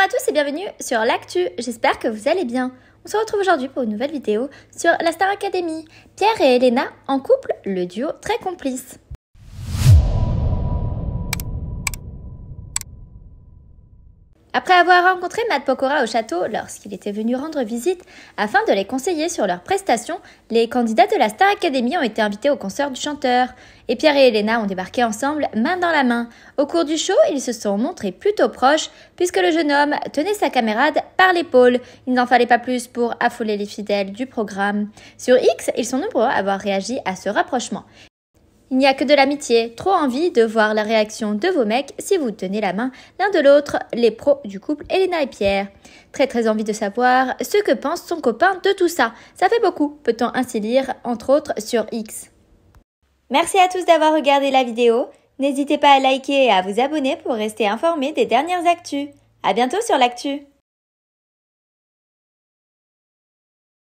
Bonjour à tous et bienvenue sur l'actu, j'espère que vous allez bien. On se retrouve aujourd'hui pour une nouvelle vidéo sur la Star Academy. Pierre et Elena en couple, le duo très complice. Après avoir rencontré Matt Pokora au château lorsqu'il était venu rendre visite afin de les conseiller sur leurs prestations, les candidats de la Star Academy ont été invités au concert du chanteur. Et Pierre et Elena ont débarqué ensemble, main dans la main. Au cours du show, ils se sont montrés plutôt proches puisque le jeune homme tenait sa camarade par l'épaule. Il n'en fallait pas plus pour affoler les fidèles du programme. Sur X, ils sont nombreux à avoir réagi à ce rapprochement. Il n'y a que de l'amitié, trop envie de voir la réaction de vos mecs si vous tenez la main l'un de l'autre, les pros du couple Elena et Pierre. Très très envie de savoir ce que pense son copain de tout ça. Ça fait beaucoup, peut-on ainsi lire, entre autres sur X. Merci à tous d'avoir regardé la vidéo. N'hésitez pas à liker et à vous abonner pour rester informé des dernières actus. À bientôt sur l'actu!